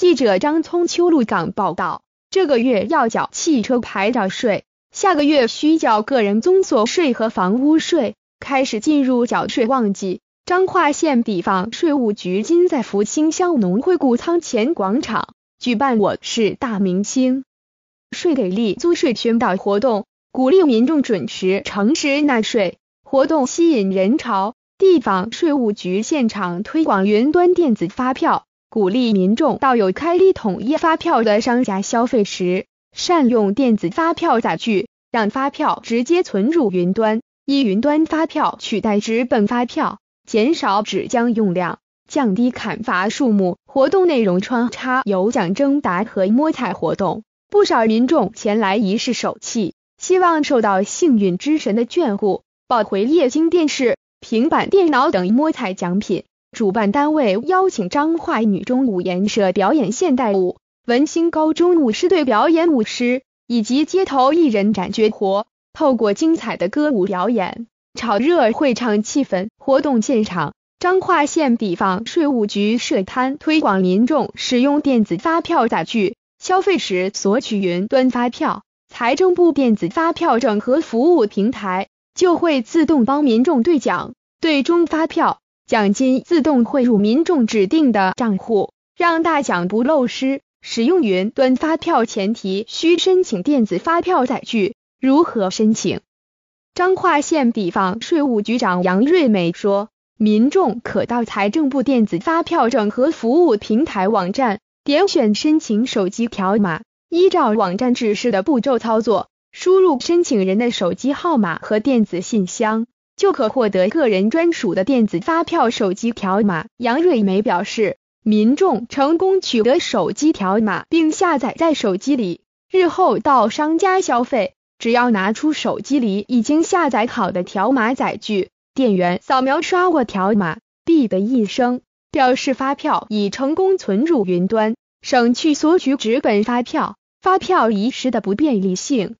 记者张聪秋路港报道：这个月要缴汽车牌照税，下个月需缴个人所税和房屋税，开始进入缴税旺季。彰化县地方税务局今在福清乡农会谷仓前广场举办“我是大明星，税给力，租税宣导”活动，鼓励民众准时、诚实纳税。活动吸引人潮，地方税务局现场推广云端电子发票。鼓励民众到有开立统一发票的商家消费时，善用电子发票载具，让发票直接存入云端，以云端发票取代纸本发票，减少纸浆用量，降低砍伐树木。活动内容穿插有奖征答和摸彩活动，不少民众前来一试手气，希望受到幸运之神的眷顾，抱回液晶电视、平板电脑等摸彩奖品。主办单位邀请彰化女中舞研社表演现代舞，文星高中舞狮队表演舞狮，以及街头艺人展绝活。透过精彩的歌舞表演，炒热会场气氛。活动现场，彰化县地方税务局设摊推广民众使用电子发票，载具消费时索取云端发票，财政部电子发票整合服务平台就会自动帮民众兑奖、对中发票。奖金自动汇入民众指定的账户，让大奖不漏失。使用云端发票前提需申请电子发票载具，如何申请？彰化县地方税务局长杨瑞美说，民众可到财政部电子发票整合服务平台网站，点选申请手机条码，依照网站指示的步骤操作，输入申请人的手机号码和电子信箱。就可获得个人专属的电子发票手机条码。杨瑞梅表示，民众成功取得手机条码并下载在手机里，日后到商家消费，只要拿出手机里已经下载好的条码，载具店员扫描刷过条码，哔的一声，表示发票已成功存入云端，省去索取纸本发票、发票遗失的不便利性。